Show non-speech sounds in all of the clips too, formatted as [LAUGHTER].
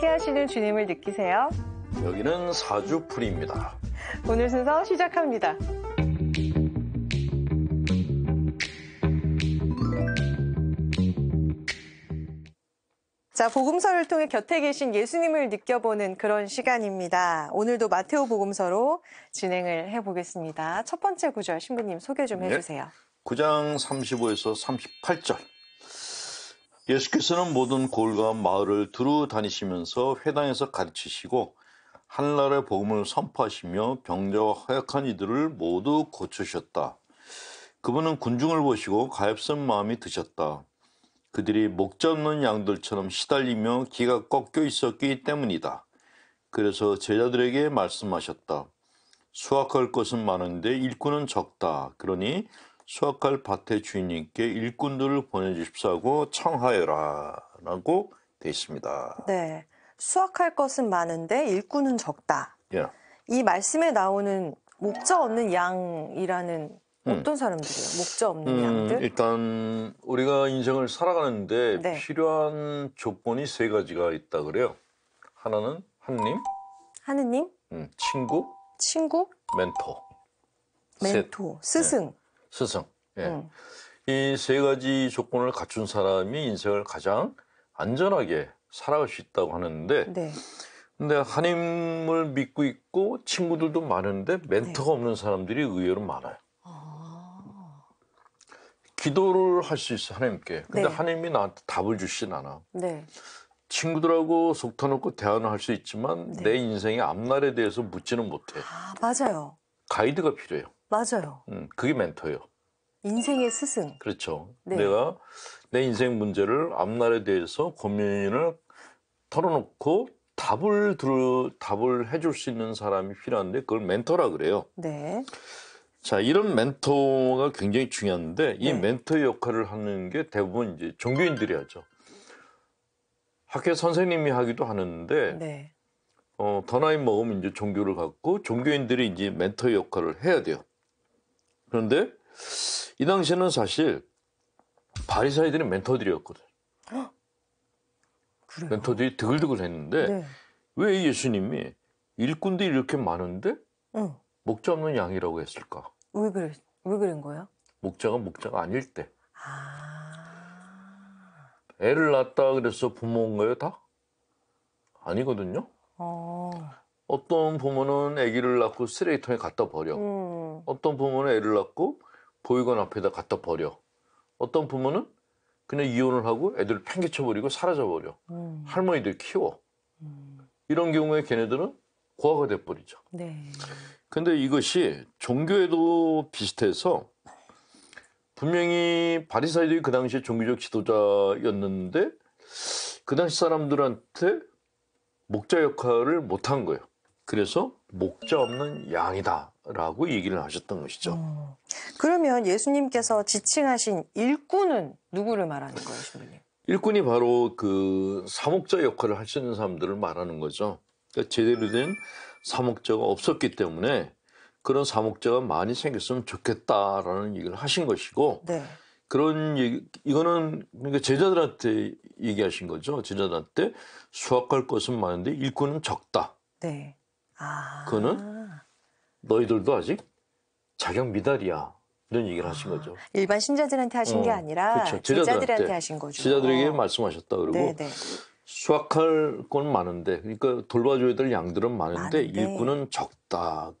함께 하시는 주님을 느끼세요. 여기는 사주풀입니다 오늘 순서 시작합니다. 자, 복음서를 통해 곁에 계신 예수님을 느껴보는 그런 시간입니다. 오늘도 마테오 복음서로 진행을 해보겠습니다. 첫 번째 구절 신부님 소개 좀 네. 해주세요. 네. 9장 35에서 38절. 예수께서는 모든 골과 마을을 두루 다니시면서 회당에서 가르치시고 한나라의 복음을 선포하시며 병자와 허약한 이들을 모두 고치셨다. 그분은 군중을 보시고 가엾은 마음이 드셨다. 그들이 목 잡는 양들처럼 시달리며 기가 꺾여 있었기 때문이다. 그래서 제자들에게 말씀하셨다. 수확할 것은 많은데 일꾼은 적다. 그러니 수확할 밭의 주인님께 일꾼들을 보내주십사 하고 청하여라 라고 되어 있습니다. 네. 수확할 것은 많은데 일꾼은 적다. 예. 이 말씀에 나오는 목자 없는 양이라는 음. 어떤 사람들이에요? 목자 없는 음, 양들? 일단 우리가 인생을 살아가는데 네. 필요한 조건이 세 가지가 있다 그래요. 하나는 하느님. 하느님? 음, 친구. 친구. 멘토. 멘토. 세, 스승. 네. 스승. 예. 음. 이세 가지 조건을 갖춘 사람이 인생을 가장 안전하게 살아갈 수 있다고 하는데 네. 근데 한나님을 믿고 있고 친구들도 많은데 멘토가 네. 없는 사람들이 의외로 많아요. 아. 기도를 할 수 있어 하나님께. 근데 네. 하나님이 나한테 답을 주시진 않아. 네. 친구들하고 속 터놓고 대화는 할 수 있지만 네. 내 인생의 앞날에 대해서 묻지는 못해. 아, 맞아요. 가이드가 필요해요. 맞아요. 음, 그게 멘토예요. 인생의 스승. 그렇죠. 네. 내가 내 인생 문제를 앞날에 대해서 고민을 털어놓고 답을 들 답을 해줄 수 있는 사람이 필요한데 그걸 멘토라 그래요. 네. 자 이런 멘토가 굉장히 중요한데 이 네. 멘토 역할을 하는 게 대부분 이제 종교인들이 하죠. 학교 선생님이 하기도 하는데 네. 어, 더 나이 먹으면 이제 종교를 갖고 종교인들이 이제 멘토 역할을 해야 돼요. 그런데 이 당시에는 사실 바리사이들이 멘토들이었거든. [GASPS] 요 멘토들이 드글드글 했는데 네. 왜 예수님이 일꾼들이 이렇게 많은데 응. 목자 없는 양이라고 했을까? 왜 그래? 왜 그런 거야? 목자가 목자가 아닐 때. 아... 애를 낳았다 그래서 부모인거예요 다? 아니거든요. 어... 떤 부모는 아기를 낳고 쓰레기통에 갖다 버려. 음. 어. 떤 부모는 애를 낳고 보육원 앞에다 갖다 버려. 어떤 부모는 그냥 이혼을 하고 애들을 팽개쳐버리고 사라져버려. 음. 할머니들 키워. 음. 이런 경우에 걔네들은 고아가 돼버리죠. 네. 근데 이것이 종교에도 비슷해서 분명히 바리사이들이 그 당시에 종교적 지도자였는데 그 당시 사람들한테 목자 역할을 못한 거예요. 그래서 목자 없는 양이다 라고 얘기를 하셨던 것이죠. 음. 그러면 예수님께서 지칭하신 일꾼은 누구를 말하는 거예요, 신부님? 일꾼이 바로 그 사목자 역할을 하시는 사람들을 말하는 거죠. 그러니까 제대로 된 사목자가 없었기 때문에 그런 사목자가 많이 생겼으면 좋겠다라는 얘기를 하신 것이고 네. 그런 얘기, 이거는 그러니까 제자들한테 얘기하신 거죠. 제자들한테 수확할 것은 많은데 일꾼은 적다. 네. 아. 그거는 너희들도 아직 자격 미달이야. 이런 얘기를 하신 거죠. 일반 신자들한테 하신 어, 게 아니라 그렇죠. 제자들한테, 제자들한테, 하신 거죠. 제자들에게 어. 말씀하셨다 그러고 네네. 네. 수확할 건 많은데 그러니까 돌봐줘야 될 양들은 많은데, 많은데. 일꾼은 적다.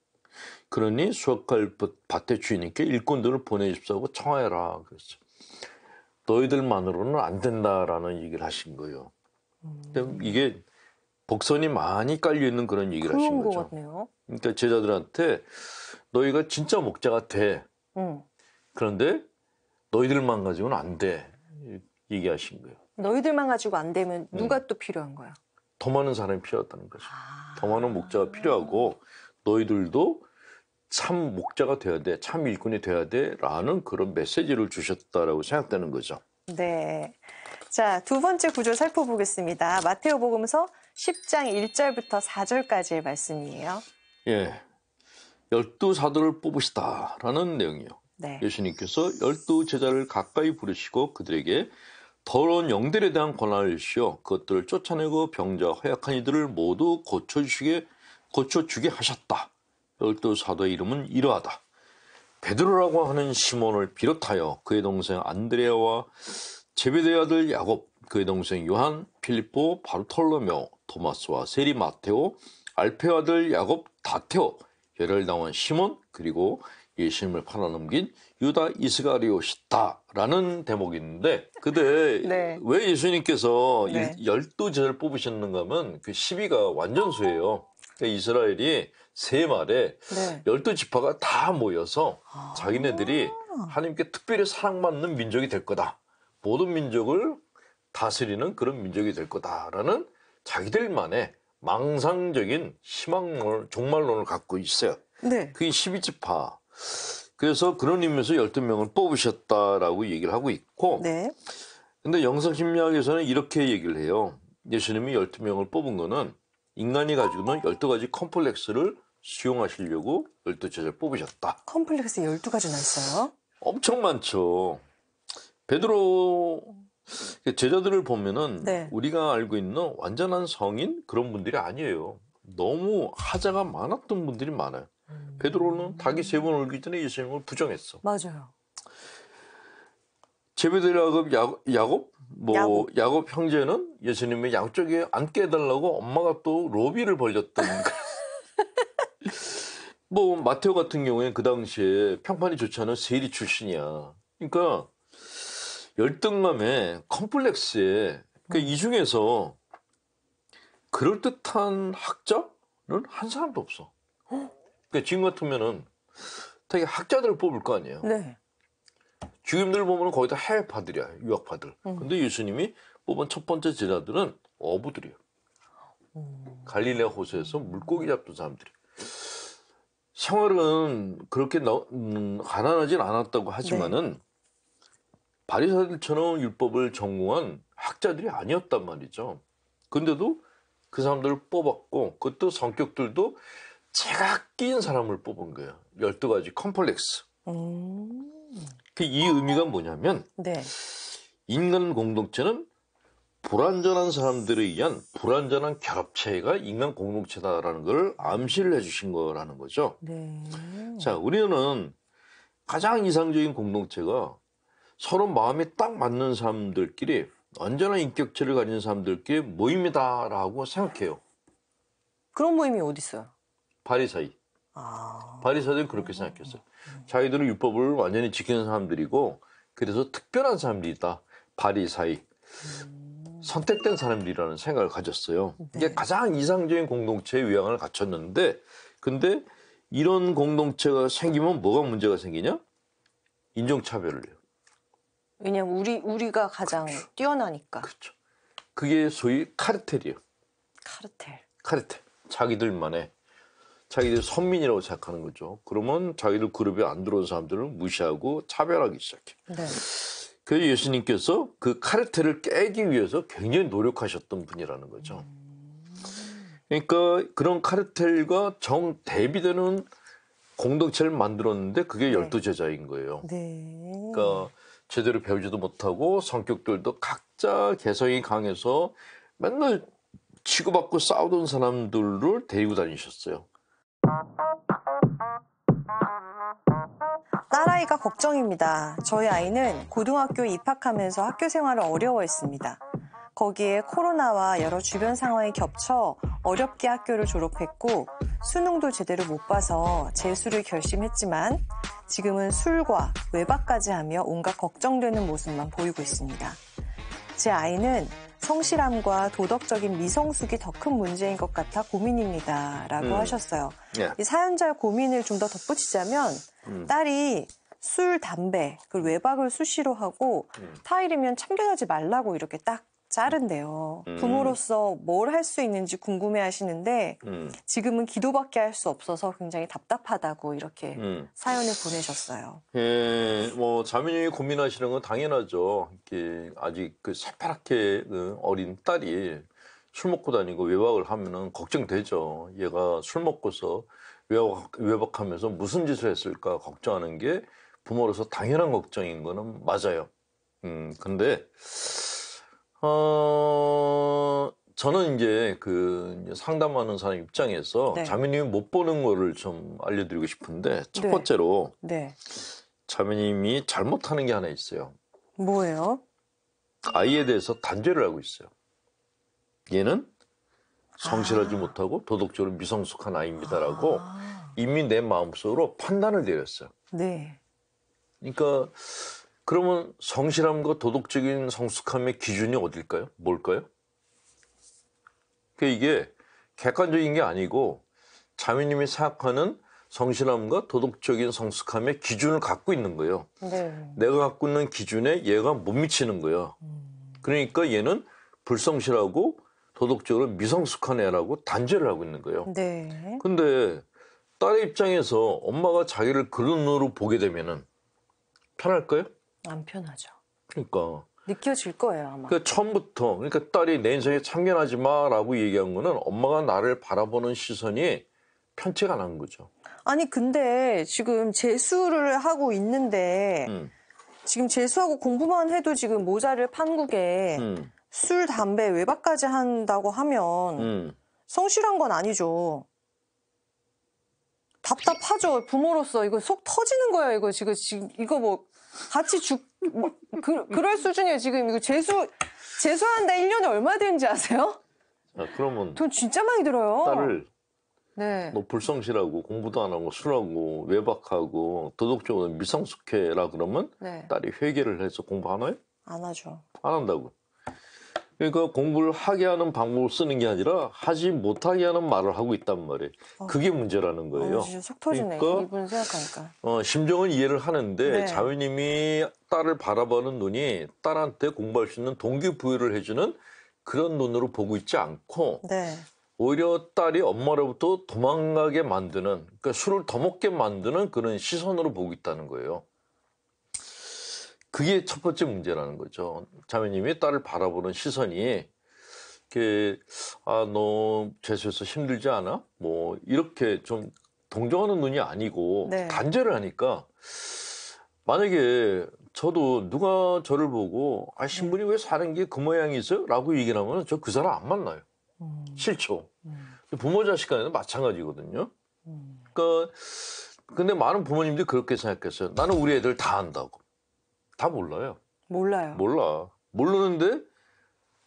그러니 수확할 밭의 주인님께 일꾼들을 보내십사고 청하해라 그랬죠. 너희들만으로는 안 된다라는 얘기를 하신 거예요. 음. 이게 복선이 많이 깔려 있는 그런 얘기를 하신 거죠. 같네요. 그러니까 제자들한테 너희가 진짜 목자가 돼. 음. 그런데 너희들만 가지고는 안 돼. 얘기하신 거예요. 너희들만 가지고 안 되면 누가 음. 또 필요한 거야? 더 많은 사람이 필요하다는 거죠. 아... 더 많은 목자가 필요하고 너희들도 참 목자가 돼야 돼, 참 일꾼이 돼야 돼라는 그런 메시지를 주셨다라고 생각되는 거죠. 네. 자, 두 번째 구절 살펴보겠습니다. 마태오복음서 10장 1절부터 4절까지의 말씀이에요. 예. 열두 사도를 뽑으시다라는 내용이요. 네. 예수님께서 열두 제자를 가까이 부르시고 그들에게 더러운 영들에 대한 권한을 주시어 그것들을 쫓아내고 병자 허약한 이들을 모두 고쳐주게 고쳐주게 하셨다. 열두 사도의 이름은 이러하다. 베드로라고 하는 시몬을 비롯하여 그의 동생 안드레아와 제비데의 아들 야곱, 그의 동생 요한, 필리포, 바르톨로메 토마스와 세리 마테오, 알페의 아들 야곱, 다테오, 열혈당원 시몬, 그리고 예수님을 팔아넘긴 유다 이스가리오시다라는 대목이 있는데 근데 네. 왜 예수님께서 네. 열두 제자를 뽑으셨는가 하면 그 시비가 완전수예요. 그러니까 이스라엘이 세 말에 네. 열두 지파가 다 모여서 아. 자기네들이 하나님께 특별히 사랑받는 민족이 될 거다. 모든 민족을 다스리는 그런 민족이 될 거다라는 자기들만의 망상적인 희망론, 종말론을 갖고 있어요. 네. 그게 12지파. 그래서 그런 의미에서 12명을 뽑으셨다라고 얘기를 하고 있고. 네. 근데 영성심리학에서는 이렇게 얘기를 해요. 예수님이 12명을 뽑은 거는 인간이 가지고 있는 12가지 컴플렉스를 수용하시려고 12제자를 뽑으셨다. 컴플렉스 12가지나 있어요? 엄청 많죠. 베드로 제자들을 보면은 네. 우리가 알고 있는 완전한 성인 그런 분들이 아니에요. 너무 하자가 많았던 분들이 많아요. 음. 베드로는 닭이 세 번 울기 전에 예수님을 부정했어. 맞아요. 제베데라급 야곱, 야곱, 뭐 야곱. 야곱. 형제는 예수님의 양쪽에 앉게 해달라고 엄마가 또 로비를 벌렸던. 그 [LAUGHS] 뭐 마테오 같은 경우에 그 당시에 평판이 좋지 않은 세리 출신이야. 그러니까 열등감에 컴플렉스에 그러니까 이 중에서 그럴 듯한 학자는 한 사람도 없어. 그러니까 지금 같으면은 되게 학자들을 뽑을 거 아니에요. 네. 주임들 보면 거의 다 해외파들이야 유학파들. 음. 근데 예수님이 뽑은 첫 번째 제자들은 어부들이에요. 음. 갈릴레 호수에서 물고기 잡던 사람들이. 생활은 그렇게 나, 음, 가난하진 않았다고 하지만은 네. 바리사들처럼 율법을 전공한 학자들이 아니었단 말이죠. 근데도 그 사람들을 뽑았고 그것도 성격들도 제가 끼인 사람을 뽑은 거예요. 12가지 컴플렉스. 음. 그이 의미가 뭐냐면 네. 인간 공동체는 불완전한 사람들에 의한 불완전한 결합체가 인간 공동체다라는 걸 암시를 해주신 거라는 거죠. 네. 자, 우리는 가장 이상적인 공동체가 서로 마음이 딱 맞는 사람들끼리 언제나 인격체를 가진 사람들끼리 모임이다라고 생각해요. 그런 모임이 어디 있어요? 바리사이. 아... 바리사이들 그렇게 생각했어요. 자기들은 율법을 완전히 지키는 사람들이고 그래서 특별한 사람들이다. 바리사이. 음... 선택된 사람들이라는 생각을 가졌어요. 네. 이게 가장 이상적인 공동체의 위양을 갖췄는데 근데 이런 공동체가 생기면 뭐가 문제가 생기냐? 인종차별을 해요. 왜냐면 우리 우리가 가장 그렇 뛰어나니까. 그렇죠. 그게 소위 카르텔이에요. 카르텔. 카르텔. 자기들만의 자기들 선민이라고 생각하는 거죠. 그러면 자기들 그룹에 안 들어온 사람들을 무시하고 차별하기 시작해. 네. 그래서 예수님께서 그 카르텔을 깨기 위해서 굉장히 노력하셨던 분이라는 거죠. 그러니까 그런 카르텔과 정 대비되는 공동체를 만들었는데 그게 네. 열두 제자인 거예요. 네. 그러니까 제대로 배우지도 못하고 성격들도 각자 개성이 강해서 맨날 치고받고 싸우던 사람들을 데리고 다니셨어요. 딸아이가 걱정입니다. 저희 아이는 고등학교에 입학하면서 학교 생활을 어려워했습니다. 거기에 코로나와 여러 주변 상황이 겹쳐 어렵게 학교를 졸업했고 수능도 제대로 못 봐서 재수를 결심했지만 지금은 술과 외박까지 하며 온갖 걱정되는 모습만 보이고 있습니다. 제 아이는 성실함과 도덕적인 미성숙이 더 큰 문제인 것 같아 고민입니다. 라고 음. 하셨어요. 예. 이 사연자의 고민을 좀 더 덧붙이자면 음. 딸이 술, 담배, 그 외박을 수시로 하고 음. 타일이면 참견하지 말라고 이렇게 딱 자른데요. 음. 부모로서 뭘 할 수 있는지 궁금해 하시는데 음. 지금은 기도밖에 할 수 없어서 굉장히 답답하다고 이렇게 음. 사연을 보내셨어요. 예, 뭐 자매님이 고민하시는 건 당연하죠. 이게 아직 그 새파랗게 그 어린 딸이 술 먹고 다니고 외박을 하면은 걱정되죠. 얘가 술 먹고서 외박, 외박하면서 무슨 짓을 했을까 걱정하는 게 부모로서 당연한 걱정인 거는 맞아요. 음, 근데 어, 저는 이제 그 상담하는 사람 입장에서 네. 자매님이 못 보는 거를 좀 알려드리고 싶은데 첫 네. 번째로 네. 자매님이 잘못하는 게 하나 있어요. 뭐예요? 아이에 대해서 단죄를 하고 있어요. 얘는 성실하지 아. 못하고 도덕적으로 미성숙한 아이입니다라고 아. 이미 내 마음속으로 판단을 내렸어요. 네. 그러니까 그러면 성실함과 도덕적인 성숙함의 기준이 어딜까요? 뭘까요? 그러니까 이게 객관적인 게 아니고 자매님이 생각하는 성실함과 도덕적인 성숙함의 기준을 갖고 있는 거예요. 네. 내가 갖고 있는 기준에 얘가 못 미치는 거예요. 음. 그러니까 얘는 불성실하고 도덕적으로 미성숙한 애라고 단죄를 하고 있는 거예요. 네. 근데 딸의 입장에서 엄마가 자기를 그런 눈으로 보게 되면은 편할까요? 안 편하죠. 그러니까. 느껴질 거예요 아마. 그 처음부터 그러니까 딸이 내 인생에 참견하지 마라고 얘기한 거는 엄마가 나를 바라보는 시선이 편치가 않은 거죠. 아니 근데 지금 재수를 하고 있는데 음. 지금 재수하고 공부만 해도 지금 모자를 판국에 음. 술, 담배, 외박까지 한다고 하면 음. 성실한 건 아니죠. 답답하죠 부모로서 이거 속 터지는 거야 이거 지금 지금 이거 뭐 같이 죽, 뭐, 그, 그럴 수준이에요, 지금. 이거 재수, 재수한다 1년에 얼마 되는지 아세요? 야, 아, 그러면 돈 진짜 많이 들어요. 딸을 네. 너 뭐 불성실하고 공부도 안 하고 술하고 외박하고 도덕적으로 미성숙해라 그러면 네. 딸이 회개를 해서 공부하나요? 안 하죠. 안 한다고. 그러니까 공부를 하게 하는 방법을 쓰는 게 아니라 하지 못하게 하는 말을 하고 있단 말이에요. 어. 그게 문제라는 어, 거예요. 어, 속 터지네. 그러니까, 이분 생각하니까. 어, 심정은 이해를 하는데 네. 자매님이 딸을 바라보는 눈이 딸한테 공부할 수 있는 동기부여를 해주는 그런 눈으로 보고 있지 않고 네. 오히려 딸이 엄마로부터 도망가게 만드는 그러니까 술을 더 먹게 만드는 그런 시선으로 보고 있다는 거예요. 그게 첫 번째 문제라는 거죠. 자매님이 딸을 바라보는 시선이 이 아너 재수해서 힘들지 않아? 뭐 이렇게 좀 동정하는 눈이 아니고 네. 단죄를 하니까 만약에 저도 누가 저를 보고 아 네. 신분이 왜 사는 게 그 모양이세요? 라고 얘기를 하면 저 그 사람 안 만나요. 음. 싫죠. 음. 부모 자식 간에는 마찬가지거든요. 음. 그러니까 근데 많은 부모님들이 그렇게 생각했어요. 나는 우리 애들 다 안다고. 다 몰라요. 몰라요. 몰라. 모르는데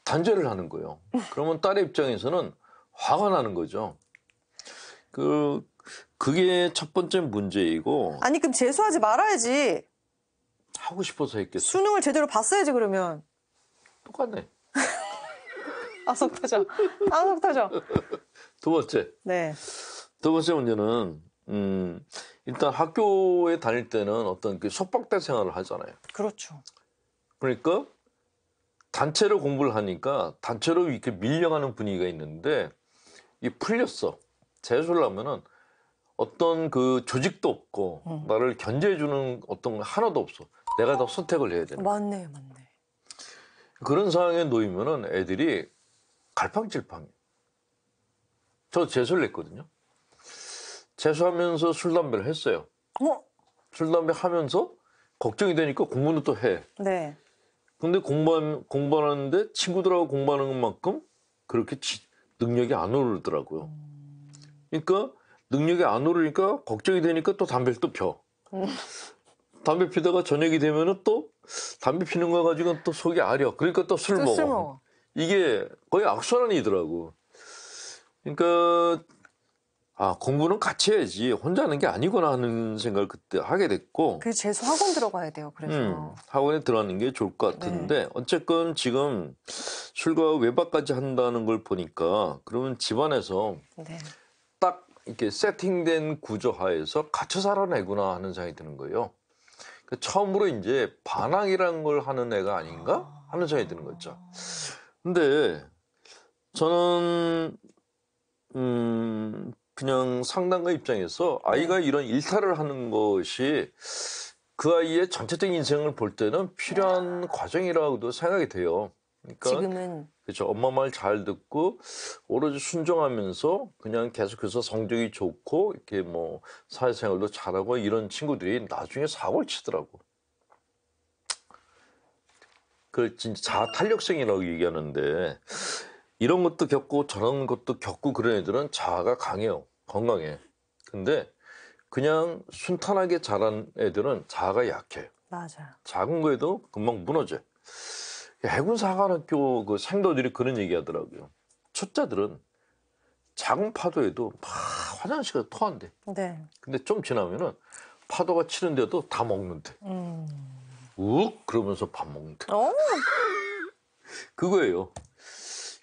단죄를 하는 거예요. [LAUGHS] 그러면 딸의 입장에서는 화가 나는 거죠. 그 그게 첫 번째 문제이고. 아니 그럼 재수하지 말아야지. 하고 싶어서 했겠어. 수능을 제대로 봤어야지 그러면. 똑같네. 아속 터져. 아속 터져. 두 번째. 네. 두 번째 문제는 음, 일단 학교에 다닐 때는 어떤 그 속박대 생활을 하잖아요. 그렇죠. 그러니까 단체로 공부를 하니까 단체로 이렇게 밀려가는 분위기가 있는데 이 풀렸어. 재수를 하면은 어떤 그 조직도 없고 음. 나를 견제해주는 어떤 거 하나도 없어. 내가 더 선택을 해야 되는. 맞네, 맞네. 그런 상황에 놓이면은 애들이 갈팡질팡. 저 재수를 했거든요. 재수하면서 술, 담배를 했어요. 어? 술, 담배 하면서 걱정이 되니까 공부는 또 해. 네. 근데 공부한, 공부하는데 친구들하고 공부하는 것만큼 그렇게 지, 능력이 안 오르더라고요. 그러니까 능력이 안 오르니까 걱정이 되니까 또 담배를 또 펴. 음. 담배 피다가 저녁이 되면또 담배 피는 거 가지고는 또 속이 아려. 그러니까 또술 먹어. 먹어. 이게 거의 악순환이더라고. 그러니까 아 공부는 같이 해야지 혼자 하는 게 아니구나 하는 생각을 그때 하게 됐고 그 재수 학원 들어가야 돼요 그래서 음, 학원에 들어가는 게 좋을 것 네. 같은데 네. 어쨌건 지금 술과 외박까지 한다는 걸 보니까 그러면 집안에서 네. 딱 이렇게 세팅된 구조 하에서 같이 살아내구나 하는 생각이 드는 거예요 그 처음으로 이제 반항이라는 걸 하는 애가 아닌가 하는 생각이 드는 거죠 근데 저는 음, 그냥 상담가 입장에서 네. 아이가 이런 일탈을 하는 것이 그 아이의 전체적인 인생을 볼 때는 필요한 네. 과정이라고도 생각이 돼요. 그러니까 지금은 그렇죠. 엄마 말 잘 듣고 오로지 순종하면서 그냥 계속해서 성적이 좋고 이렇게 뭐 사회생활도 잘하고 이런 친구들이 나중에 사고를 치더라고. 그걸 진짜 자아 탄력성이라고 얘기하는데 이런 것도 겪고 저런 것도 겪고 그런 애들은 자아가 강해요. 건강해. 근데 그냥 순탄하게 자란 애들은 자아가 약해. 맞아. 작은 거에도 금방 무너져. 해군 사관학교 그 생도들이 그런 얘기하더라고요. 첫째들은 작은 파도에도 막화장실에 토한대. 네. 근데 좀 지나면은 파도가 치는데도 다 먹는데. 음. 욱 그러면서 밥 먹는데. 어. 그거예요.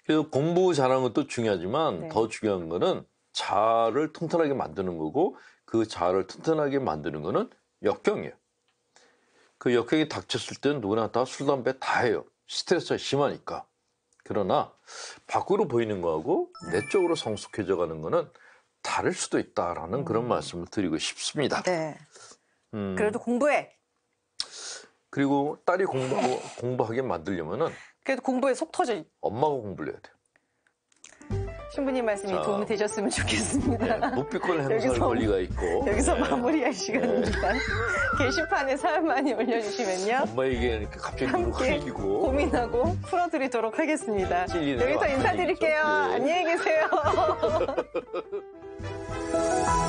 그래서 공부 잘하는 것도 중요하지만 네. 더 중요한 거는 자아를 튼튼하게 만드는 거고 그 자아를 튼튼하게 만드는 거는 역경이에요. 그 역경이 닥쳤을 때는 누구나 다 술, 담배 다 해요. 스트레스가 심하니까. 그러나 밖으로 보이는 거하고 내적으로 성숙해져 가는 거는 다를 수도 있다라는 음. 그런 말씀을 드리고 싶습니다. 네. 음. 그래도 공부해. 그리고 딸이 공부 하고 공부하게 만들려면은 그래도 공부에 속 터져. 엄마가 공부를 해야 돼. 요 신부님 말씀이 자, 도움이 되셨으면 좋겠습니다. 목표비권 네, 행사할 권리가 있고. 여기서 네. 마무리할 네. 시간입니다. 네. [LAUGHS] 게시판에 사연 많이 올려주시면요. 엄마 얘기하니까 갑자기 울컥이고 고민하고 풀어드리도록 하겠습니다. 여기서 인사드릴게요. 네. 안녕히 계세요. [LAUGHS]